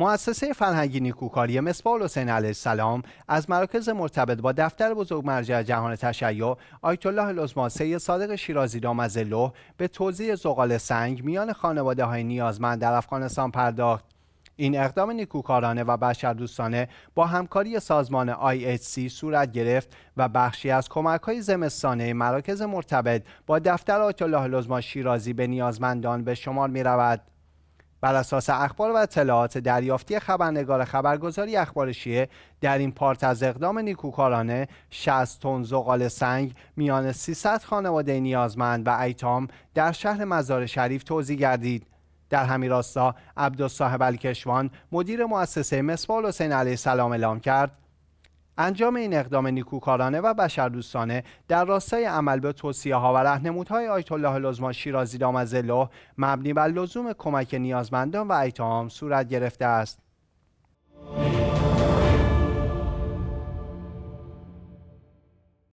مؤسسه فرهنگی نیکوکاری مصباح حسین علیه السلام از مراکز مرتبط با دفتر بزرگ مرجع جهان تشیع آیت الله لزما صادق شیرازی دامزله به توزیع زغال سنگ میان خانواده های نیازمند در افغانستان پرداخت این اقدام نیکوکارانه و بشردوستانه با همکاری سازمان سی صورت گرفت و بخشی از کمک های زمستانه مراکز مرتبط با دفتر آیت الله لزما شیرازی به نیازمندان به شمار می رود. بر اساس اخبار و اطلاعات دریافتی خبرنگار خبرگزاری اخبار شیعه در این پارت از اقدام نیکوکارانه 60 تن زغال سنگ میان 300 خانواده نیازمند و ایتام در شهر مزار شریف توضیح گردید در همین راستا عبدالصاحب الکشوان مدیر مؤسسه مسوال حسین علیه السلام اعلام کرد انجام این اقدام نیکوکارانه و بشردوستانه در راستای عمل به توصیه ها و رهنمودهای آیت الله العظما شیرازی دامزله مبنی بر لزوم کمک نیازمندان و ایتام صورت گرفته است.